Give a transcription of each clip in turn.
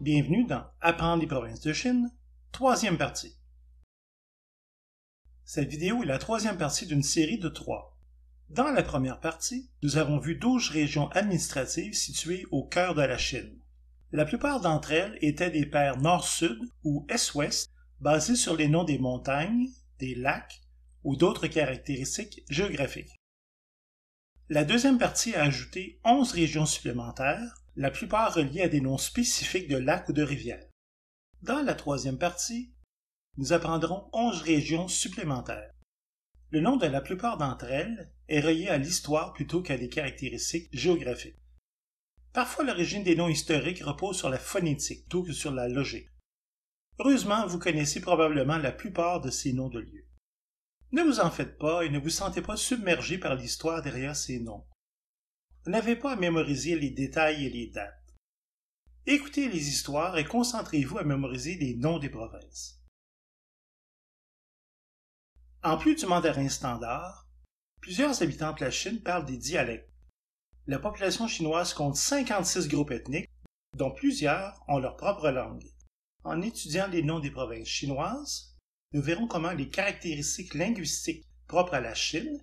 Bienvenue dans Apprendre les provinces de Chine, troisième partie. Cette vidéo est la troisième partie d'une série de trois. Dans la première partie, nous avons vu 12 régions administratives situées au cœur de la Chine. La plupart d'entre elles étaient des paires nord-sud ou est-ouest basées sur les noms des montagnes, des lacs ou d'autres caractéristiques géographiques. La deuxième partie a ajouté 11 régions supplémentaires la plupart reliés à des noms spécifiques de lacs ou de rivières. Dans la troisième partie, nous apprendrons onze régions supplémentaires. Le nom de la plupart d'entre elles est relié à l'histoire plutôt qu'à des caractéristiques géographiques. Parfois, l'origine des noms historiques repose sur la phonétique plutôt que sur la logique. Heureusement, vous connaissez probablement la plupart de ces noms de lieux. Ne vous en faites pas et ne vous sentez pas submergé par l'histoire derrière ces noms n'avez pas à mémoriser les détails et les dates. Écoutez les histoires et concentrez-vous à mémoriser les noms des provinces. En plus du mandarin standard, plusieurs habitants de la Chine parlent des dialectes. La population chinoise compte 56 groupes ethniques, dont plusieurs ont leur propre langue. En étudiant les noms des provinces chinoises, nous verrons comment les caractéristiques linguistiques propres à la Chine,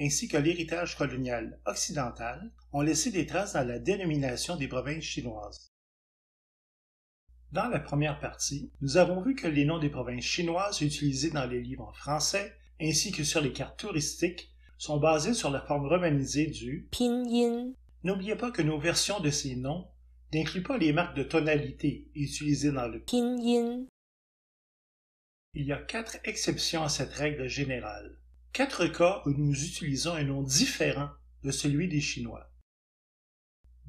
ainsi que l'héritage colonial occidental, ont laissé des traces dans la dénomination des provinces chinoises. Dans la première partie, nous avons vu que les noms des provinces chinoises utilisés dans les livres en français ainsi que sur les cartes touristiques sont basés sur la forme romanisée du pinyin. N'oubliez pas que nos versions de ces noms n'incluent pas les marques de tonalité utilisées dans le pinyin. Il y a quatre exceptions à cette règle générale. Quatre cas où nous utilisons un nom différent de celui des Chinois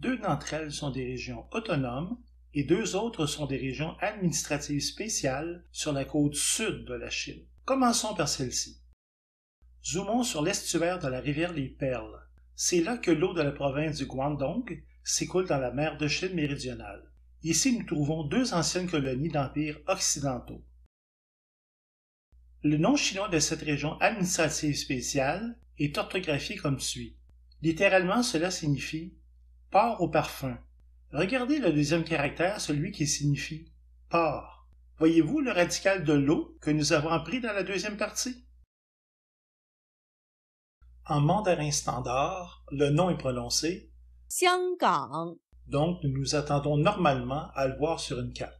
deux d'entre elles sont des régions autonomes et deux autres sont des régions administratives spéciales sur la côte sud de la Chine. Commençons par celle-ci. Zoomons sur l'estuaire de la rivière Les Perles. C'est là que l'eau de la province du Guangdong s'écoule dans la mer de Chine méridionale. Ici, nous trouvons deux anciennes colonies d'empires occidentaux. Le nom chinois de cette région administrative spéciale est orthographié comme suit. Littéralement, cela signifie Port au parfum. Regardez le deuxième caractère, celui qui signifie port. Voyez-vous le radical de l'eau que nous avons appris dans la deuxième partie? En mandarin standard, le nom est prononcé Donc, nous nous attendons normalement à le voir sur une carte.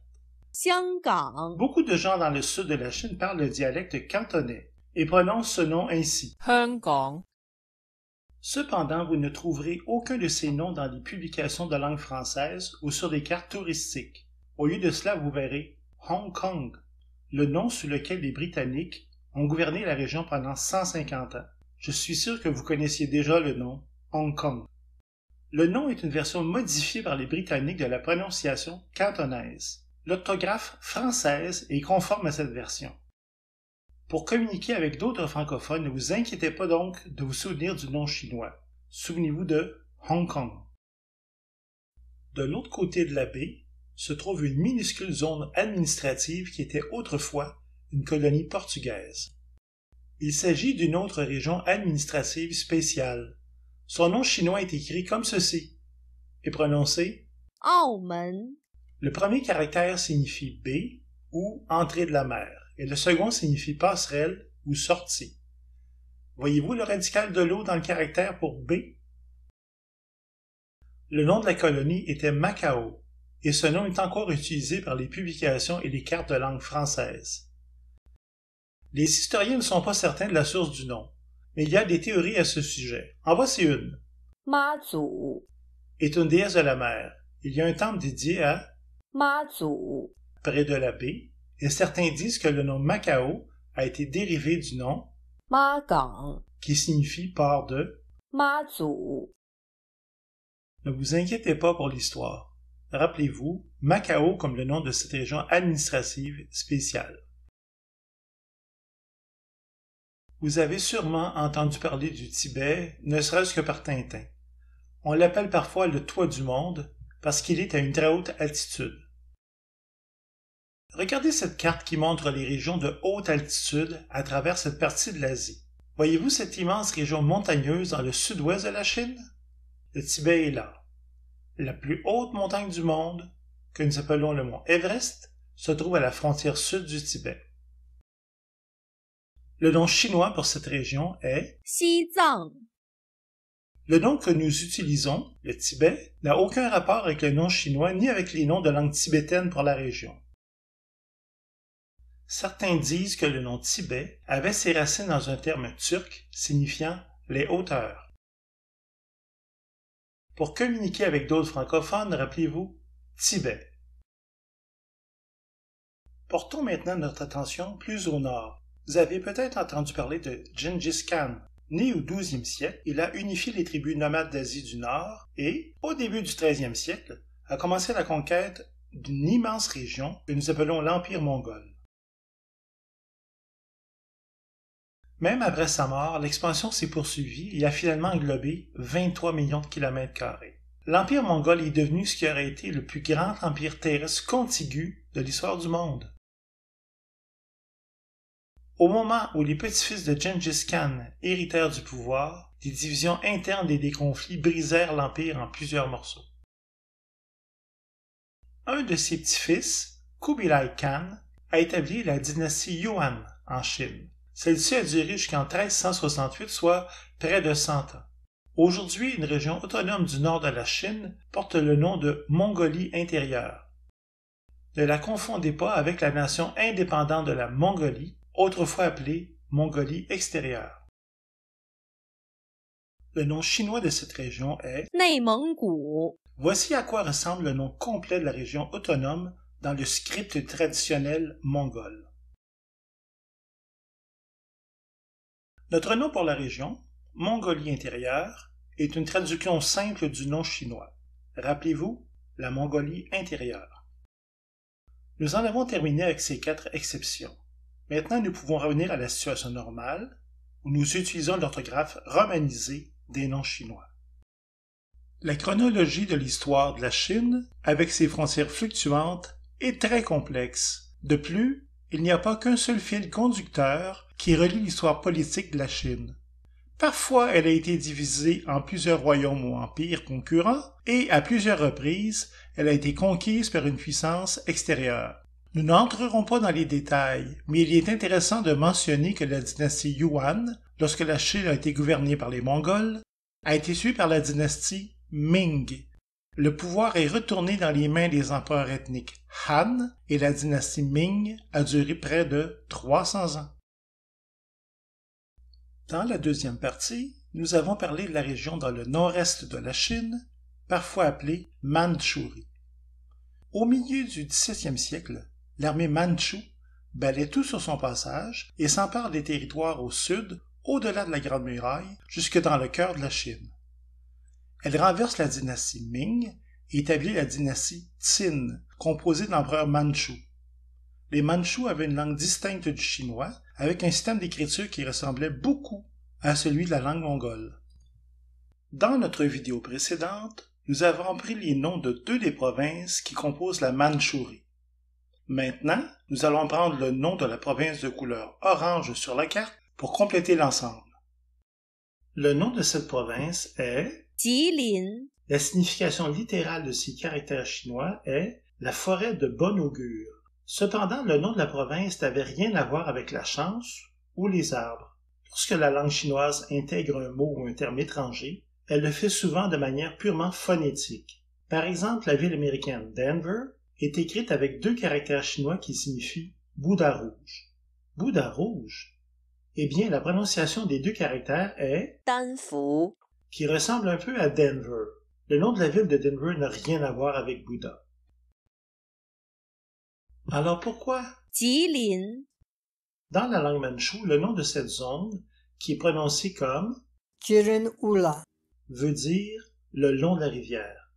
Beaucoup de gens dans le sud de la Chine parlent le dialecte cantonais et prononcent ce nom ainsi. Hong Cependant, vous ne trouverez aucun de ces noms dans les publications de langue française ou sur des cartes touristiques. Au lieu de cela, vous verrez Hong Kong, le nom sous lequel les Britanniques ont gouverné la région pendant 150 ans. Je suis sûr que vous connaissiez déjà le nom Hong Kong. Le nom est une version modifiée par les Britanniques de la prononciation cantonaise. L'orthographe française est conforme à cette version pour communiquer avec d'autres francophones. Ne vous inquiétez pas donc de vous souvenir du nom chinois. Souvenez-vous de Hong Kong. De l'autre côté de la baie se trouve une minuscule zone administrative qui était autrefois une colonie portugaise. Il s'agit d'une autre région administrative spéciale. Son nom chinois est écrit comme ceci et prononcé Aomen. Le premier caractère signifie baie ou entrée de la mer et le second signifie passerelle ou sortie. Voyez-vous le radical de l'eau dans le caractère pour B? Le nom de la colonie était Macao, et ce nom est encore utilisé par les publications et les cartes de langue française. Les historiens ne sont pas certains de la source du nom, mais il y a des théories à ce sujet. En voici une. Mazu est une déesse de la mer. Il y a un temple dédié à Mazu près de la baie et certains disent que le nom Macao a été dérivé du nom Ma qui signifie part de Ma Ne vous inquiétez pas pour l'histoire. Rappelez-vous, Macao comme le nom de cette région administrative spéciale. Vous avez sûrement entendu parler du Tibet, ne serait-ce que par Tintin. On l'appelle parfois le toit du monde parce qu'il est à une très haute altitude. Regardez cette carte qui montre les régions de haute altitude à travers cette partie de l'Asie. Voyez-vous cette immense région montagneuse dans le sud-ouest de la Chine? Le Tibet est là. La plus haute montagne du monde, que nous appelons le mont Everest, se trouve à la frontière sud du Tibet. Le nom chinois pour cette région est Xizang. Le nom que nous utilisons, le Tibet, n'a aucun rapport avec le nom chinois ni avec les noms de langue tibétaine pour la région. Certains disent que le nom Tibet avait ses racines dans un terme turc signifiant les hauteurs. Pour communiquer avec d'autres francophones, rappelez-vous Tibet. Portons maintenant notre attention plus au nord. Vous avez peut-être entendu parler de Genghis Khan. Né au XIIe siècle, il a unifié les tribus nomades d'Asie du Nord et, au début du XIIIe siècle, a commencé la conquête d'une immense région que nous appelons l'Empire mongol. Même après sa mort, l'expansion s'est poursuivie et a finalement englobé 23 millions de kilomètres carrés. L'Empire mongol est devenu ce qui aurait été le plus grand empire terrestre contigu de l'histoire du monde. Au moment où les petits-fils de Genghis Khan héritèrent du pouvoir, des divisions internes et des conflits brisèrent l'empire en plusieurs morceaux. Un de ses petits-fils, Kubilai Khan, a établi la dynastie Yuan en Chine. Celle-ci a duré jusqu'en 1368, soit près de 100 ans. Aujourd'hui, une région autonome du nord de la Chine porte le nom de Mongolie intérieure. Ne la confondez pas avec la nation indépendante de la Mongolie, autrefois appelée Mongolie extérieure. Le nom chinois de cette région est Neimenggu. Voici à quoi ressemble le nom complet de la région autonome dans le script traditionnel mongol. Notre nom pour la région, Mongolie intérieure, est une traduction simple du nom chinois. Rappelez-vous, la Mongolie intérieure. Nous en avons terminé avec ces quatre exceptions. Maintenant, nous pouvons revenir à la situation normale, où nous utilisons l'orthographe romanisée des noms chinois. La chronologie de l'histoire de la Chine, avec ses frontières fluctuantes, est très complexe. De plus, il n'y a pas qu'un seul fil conducteur qui relie l'histoire politique de la Chine. Parfois, elle a été divisée en plusieurs royaumes ou empires concurrents, et à plusieurs reprises, elle a été conquise par une puissance extérieure. Nous n'entrerons pas dans les détails, mais il est intéressant de mentionner que la dynastie Yuan, lorsque la Chine a été gouvernée par les Mongols, a été suivie par la dynastie Ming, le pouvoir est retourné dans les mains des empereurs ethniques Han et la dynastie Ming a duré près de 300 ans. Dans la deuxième partie, nous avons parlé de la région dans le nord-est de la Chine, parfois appelée Mandchourie. Au milieu du XVIIe siècle, l'armée Mandchou balaie tout sur son passage et s'empare des territoires au sud, au-delà de la Grande Muraille, jusque dans le cœur de la Chine. Elle renverse la dynastie Ming et établit la dynastie Qin, composée d'empereurs Manchu. Les mandchous avaient une langue distincte du chinois, avec un système d'écriture qui ressemblait beaucoup à celui de la langue mongole. Dans notre vidéo précédente, nous avons pris les noms de deux des provinces qui composent la Mandchourie. Maintenant, nous allons prendre le nom de la province de couleur orange sur la carte pour compléter l'ensemble. Le nom de cette province est la signification littérale de ces caractères chinois est la forêt de bon augure. Cependant, le nom de la province n'avait rien à voir avec la chance ou les arbres. Lorsque la langue chinoise intègre un mot ou un terme étranger, elle le fait souvent de manière purement phonétique. Par exemple, la ville américaine Denver est écrite avec deux caractères chinois qui signifient Bouddha rouge. Bouddha rouge Eh bien, la prononciation des deux caractères est Danfu qui ressemble un peu à Denver. Le nom de la ville de Denver n'a rien à voir avec Bouddha. Alors pourquoi Jilin Dans la langue manchoue, le nom de cette zone, qui est prononcé comme Ula », veut dire le long de la rivière.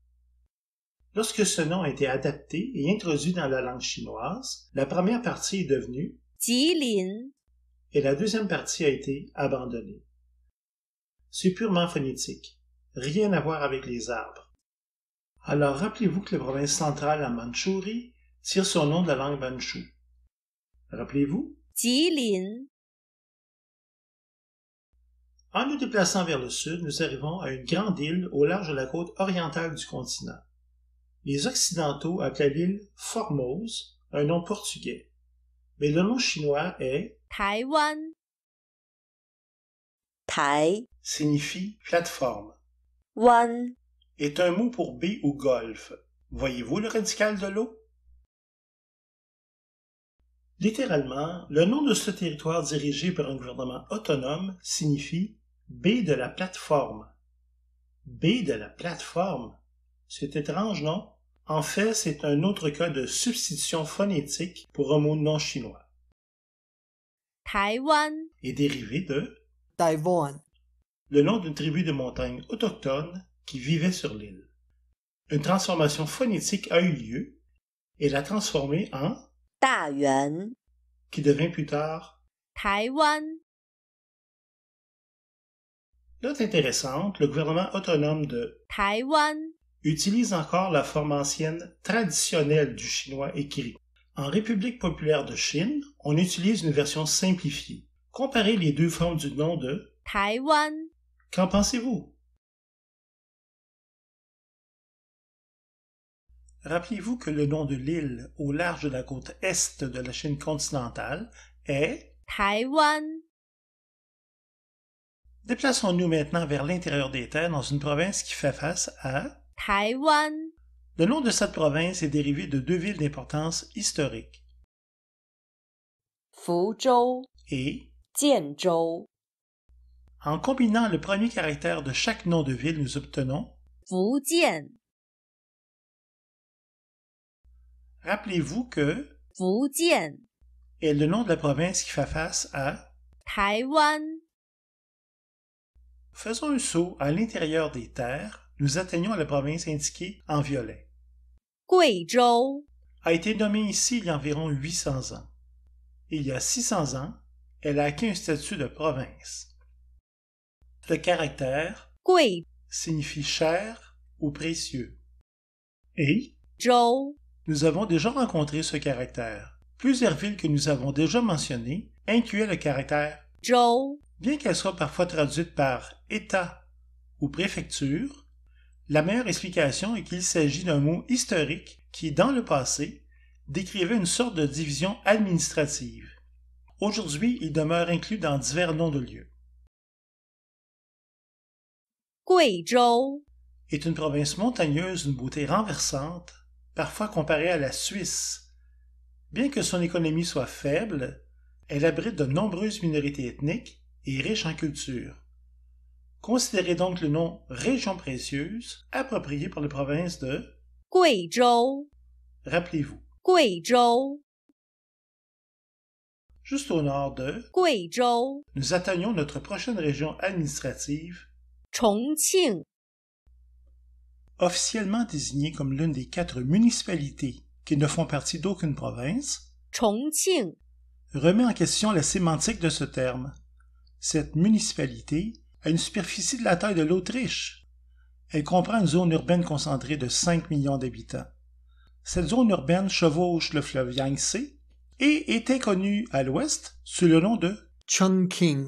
Lorsque ce nom a été adapté et introduit dans la langue chinoise, la première partie est devenue Jilin et la deuxième partie a été abandonnée. C'est purement phonétique. Rien à voir avec les arbres. Alors rappelez-vous que la province centrale en Mandchourie tire son nom de la langue manchoue. Rappelez-vous? Jilin. En nous déplaçant vers le sud, nous arrivons à une grande île au large de la côte orientale du continent. Les Occidentaux appellent l'île Formose, un nom portugais. Mais le nom chinois est Taïwan. Tai signifie plateforme. Wan est un mot pour baie ou golf. Voyez-vous le radical de l'eau? Littéralement, le nom de ce territoire dirigé par un gouvernement autonome signifie baie de la plateforme. Baie de la plateforme. C'est étrange, non? En fait, c'est un autre cas de substitution phonétique pour un mot non chinois. Taïwan est dérivé de le nom d'une tribu de montagnes autochtones qui vivait sur l'île. Une transformation phonétique a eu lieu et l'a transformé en Da qui devint plus tard Taïwan. Note intéressante, le gouvernement autonome de Taïwan utilise encore la forme ancienne traditionnelle du chinois écrit. En République populaire de Chine, on utilise une version simplifiée. Comparez les deux formes du nom de Taïwan. Qu'en pensez-vous? Rappelez-vous que le nom de l'île au large de la côte est de la Chine continentale est Taïwan. Déplaçons-nous maintenant vers l'intérieur des terres dans une province qui fait face à Taïwan. Le nom de cette province est dérivé de deux villes d'importance historique. Fuzhou et en combinant le premier caractère de chaque nom de ville, nous obtenons Fujian. Rappelez-vous que Fujian est le nom de la province qui fait face à Taïwan. Faisons un saut à l'intérieur des terres, nous atteignons la province indiquée en violet. Guizhou a été nommée ici il y a environ 800 ans. Il y a 600 ans, elle a acquis un statut de province. Le caractère signifie cher ou précieux. Et joe Nous avons déjà rencontré ce caractère. Plusieurs villes que nous avons déjà mentionnées incluaient le caractère Zhou. Bien qu'elle soit parfois traduite par État ou préfecture, la meilleure explication est qu'il s'agit d'un mot historique qui, dans le passé, décrivait une sorte de division administrative. Aujourd'hui, il demeure inclus dans divers noms de lieux. Guizhou est une province montagneuse d'une beauté renversante, parfois comparée à la Suisse. Bien que son économie soit faible, elle abrite de nombreuses minorités ethniques et riche en culture. Considérez donc le nom région précieuse approprié pour la province de Guizhou. Rappelez-vous, Guizhou juste au nord de Guizhou, nous atteignons notre prochaine région administrative, Chongqing. Officiellement désignée comme l'une des quatre municipalités qui ne font partie d'aucune province, Chongqing remet en question la sémantique de ce terme. Cette municipalité a une superficie de la taille de l'Autriche. Elle comprend une zone urbaine concentrée de 5 millions d'habitants. Cette zone urbaine chevauche le fleuve Yangtze, et était connu à l'ouest sous le nom de Chongqing.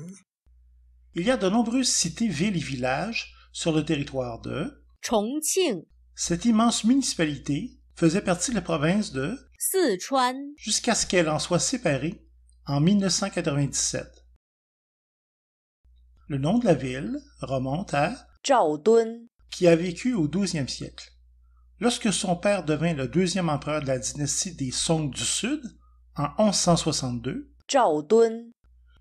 Il y a de nombreuses cités, villes et villages sur le territoire de Chongqing. Cette immense municipalité faisait partie de la province de Sichuan jusqu'à ce qu'elle en soit séparée en 1997. Le nom de la ville remonte à Zhao Dun, qui a vécu au XIIe siècle. Lorsque son père devint le deuxième empereur de la dynastie des Song du Sud, en 1162, Zhao Dun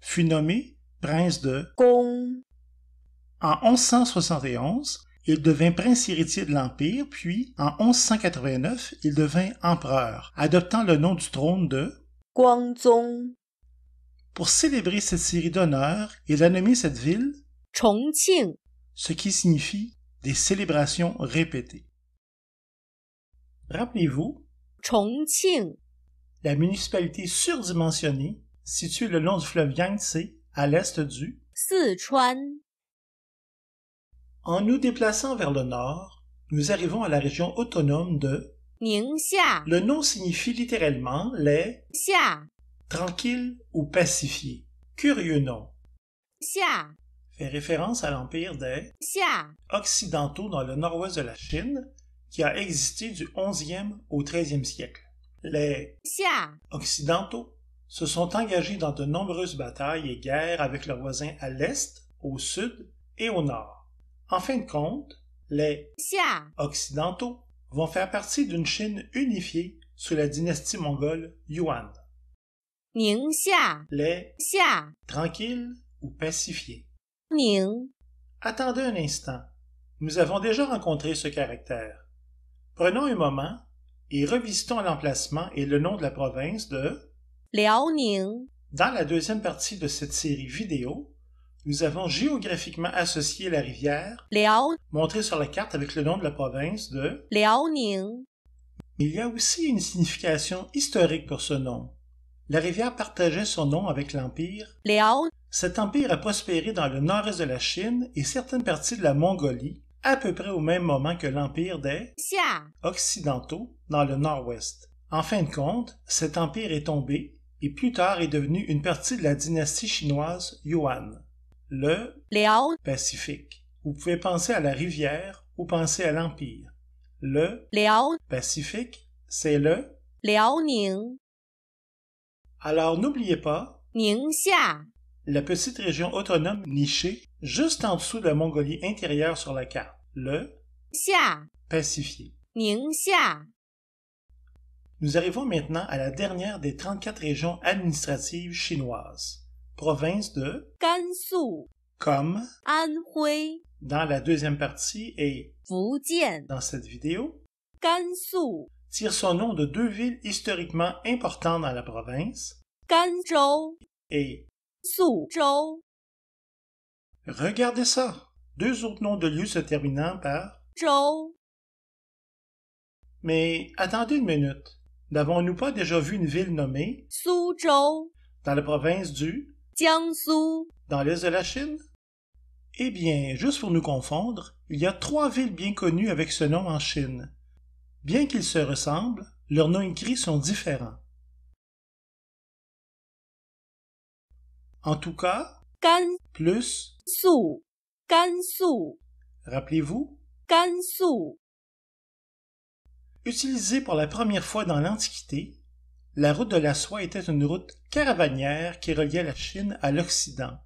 fut nommé prince de Gong. En 1171, il devint prince héritier de l'Empire, puis en 1189, il devint empereur, adoptant le nom du trône de Guangzong. Pour célébrer cette série d'honneurs, il a nommé cette ville Chongqing, ce qui signifie des célébrations répétées. Rappelez-vous, Chongqing la municipalité surdimensionnée, située le long du fleuve Yangtze, à l'est du Sichuan. En nous déplaçant vers le nord, nous arrivons à la région autonome de Ningxia. Le nom signifie littéralement les Xia. Tranquille ou pacifié. Curieux nom. Xia fait référence à l'empire des Xia occidentaux dans le nord-ouest de la Chine qui a existé du 11e au 13e siècle. Les occidentaux se sont engagés dans de nombreuses batailles et guerres avec leurs voisins à l'est, au sud et au nord. En fin de compte, les occidentaux vont faire partie d'une Chine unifiée sous la dynastie mongole Yuan. Les tranquilles ou pacifiés. Attendez un instant. Nous avons déjà rencontré ce caractère. Prenons un moment et revisitons l'emplacement et le nom de la province de Liaoning. Dans la deuxième partie de cette série vidéo, nous avons géographiquement associé la rivière Liao... montrée sur la carte avec le nom de la province de Liaoning. Il y a aussi une signification historique pour ce nom. La rivière partageait son nom avec l'Empire. Liao... Cet empire a prospéré dans le nord-est de la Chine et certaines parties de la Mongolie, à peu près au même moment que l'empire des Occidentaux dans le nord-ouest. En fin de compte, cet empire est tombé et plus tard est devenu une partie de la dynastie chinoise Yuan, le Léon. Pacifique. Vous pouvez penser à la rivière ou penser à l'empire. Le Léon. Pacifique, c'est le Ning. Alors n'oubliez pas la petite région autonome nichée juste en dessous de la Mongolie intérieure sur la carte, le Xia pacifié. Ningxia. Nous arrivons maintenant à la dernière des 34 régions administratives chinoises, province de Gansu, comme Anhui dans la deuxième partie et Fujian dans cette vidéo. Gansu tire son nom de deux villes historiquement importantes dans la province, Ganzhou et Regardez ça. Deux autres noms de lieux se terminant par Zhou. Mais attendez une minute. N'avons-nous pas déjà vu une ville nommée Suzhou dans la province du Jiangsu dans l'est de la Chine Eh bien, juste pour nous confondre, il y a trois villes bien connues avec ce nom en Chine. Bien qu'ils se ressemblent, leurs noms écrits sont différents. En tout cas, Gansu plus Gansu. Rappelez-vous, Gansu. Utilisée pour la première fois dans l'Antiquité, la route de la soie était une route caravanière qui reliait la Chine à l'Occident.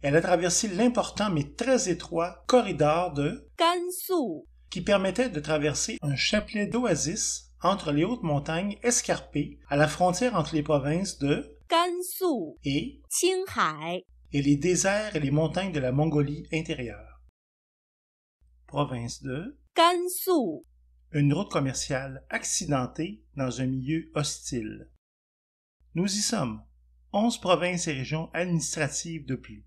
Elle a traversé l'important mais très étroit corridor de Gansu qui permettait de traverser un chapelet d'oasis entre les hautes montagnes escarpées à la frontière entre les provinces de Gansu et Qinghai et les déserts et les montagnes de la Mongolie intérieure. Province de Gansu. Une route commerciale accidentée dans un milieu hostile. Nous y sommes, onze provinces et régions administratives de plus.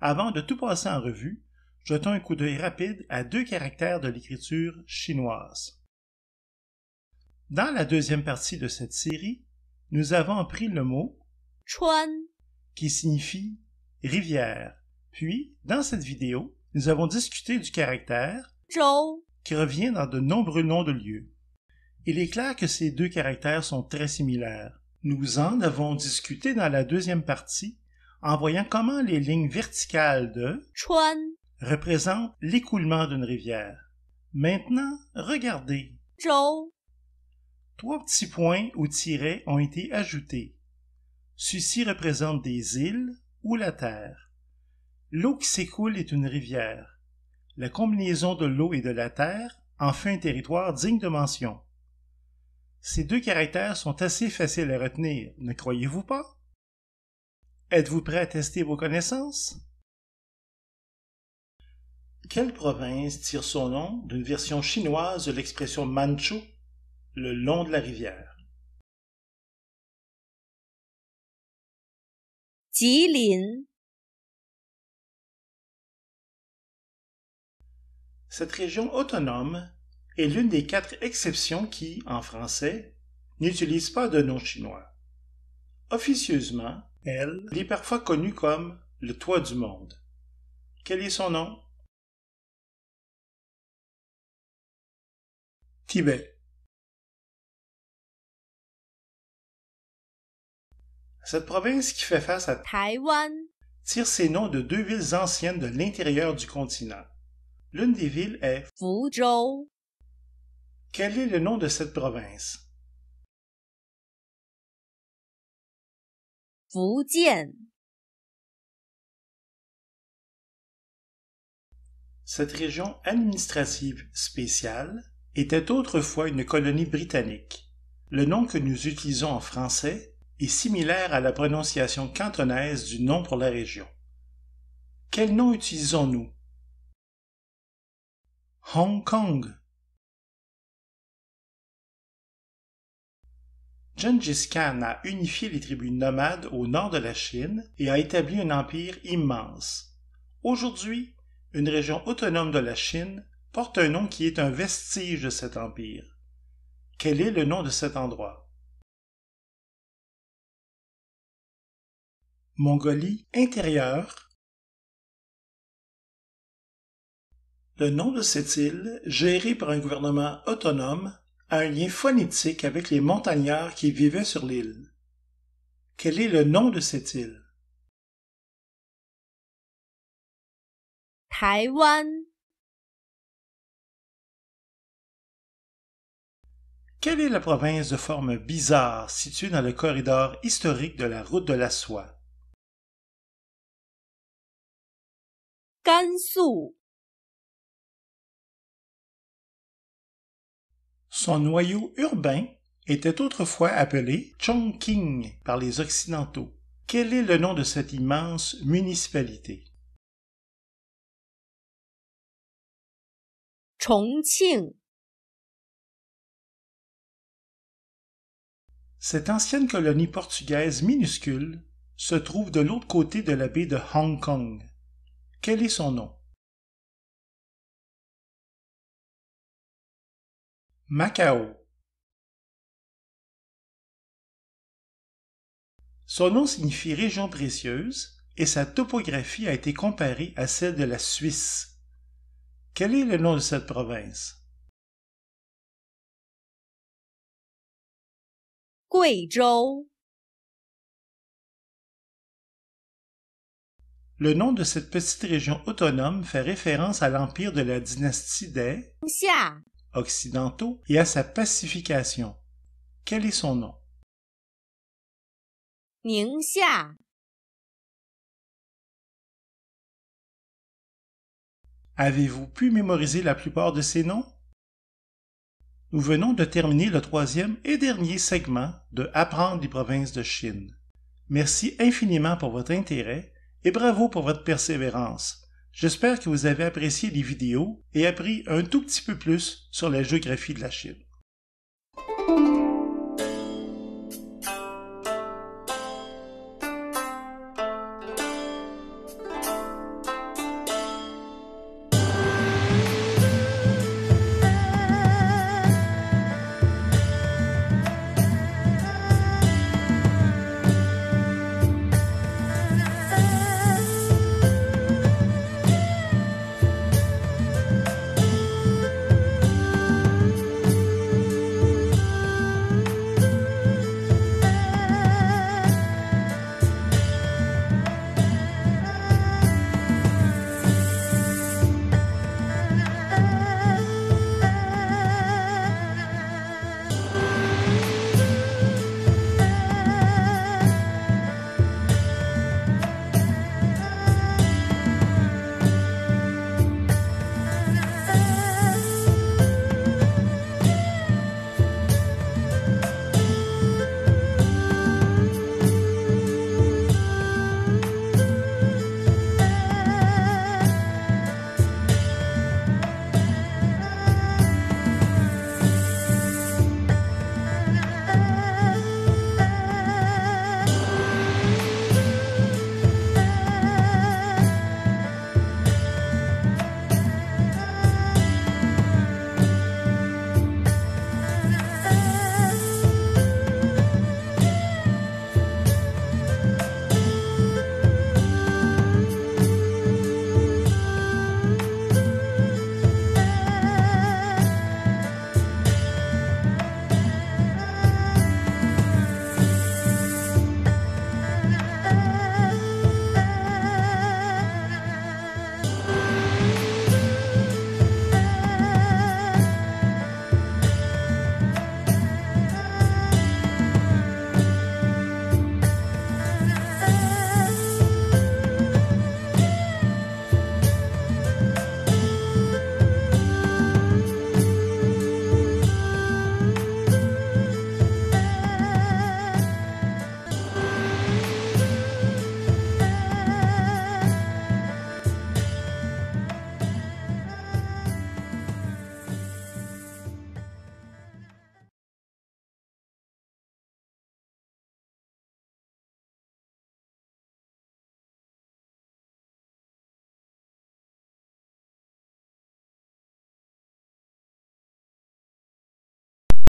Avant de tout passer en revue, jetons un coup d'œil rapide à deux caractères de l'écriture chinoise. Dans la deuxième partie de cette série, nous avons appris le mot qui signifie rivière. Puis, dans cette vidéo, nous avons discuté du caractère qui revient dans de nombreux noms de lieux. Il est clair que ces deux caractères sont très similaires. Nous en avons discuté dans la deuxième partie en voyant comment les lignes verticales de chuan représentent l'écoulement d'une rivière. Maintenant, regardez. Trois petits points ou tirets ont été ajoutés. Ceux-ci des îles ou la Terre. L'eau qui s'écoule est une rivière. La combinaison de l'eau et de la terre en fait un territoire digne de mention. Ces deux caractères sont assez faciles à retenir, ne croyez-vous pas? Êtes-vous prêt à tester vos connaissances? Quelle province tire son nom d'une version chinoise de l'expression manchu, le long de la rivière? Cette région autonome est l'une des quatre exceptions qui, en français, n'utilise pas de nom chinois. Officieusement, elle est parfois connue comme le toit du monde. Quel est son nom? Tibet. Cette province qui fait face à Taïwan tire ses noms de deux villes anciennes de l'intérieur du continent. L'une des villes est Fuzhou. Quel est le nom de cette province? Fujian. Cette région administrative spéciale était autrefois une colonie britannique. Le nom que nous utilisons en français est similaire à la prononciation cantonaise du nom pour la région. Quel nom utilisons-nous Hong Kong. Genghis Khan a unifié les tribus nomades au nord de la Chine et a établi un empire immense. Aujourd'hui, une région autonome de la Chine porte un nom qui est un vestige de cet empire. Quel est le nom de cet endroit Mongolie intérieure. Le nom de cette île, gérée par un gouvernement autonome, a un lien phonétique avec les montagnards qui vivaient sur l'île. Quel est le nom de cette île? Taïwan. Quelle est la province de forme bizarre située dans le corridor historique de la route de la soie? Son noyau urbain était autrefois appelé Chongqing par les Occidentaux. Quel est le nom de cette immense municipalité? Chongqing. Cette ancienne colonie portugaise minuscule se trouve de l'autre côté de la baie de Hong Kong. Quel est son nom Macao. Son nom signifie région précieuse et sa topographie a été comparée à celle de la Suisse. Quel est le nom de cette province? Guizhou. Le nom de cette petite région autonome fait référence à l'empire de la dynastie des occidentaux et à sa pacification. Quel est son nom Ningxia. Avez-vous pu mémoriser la plupart de ces noms Nous venons de terminer le troisième et dernier segment de Apprendre les provinces de Chine. Merci infiniment pour votre intérêt et bravo pour votre persévérance. J'espère que vous avez apprécié les vidéos et appris un tout petit peu plus sur la géographie de la Chine.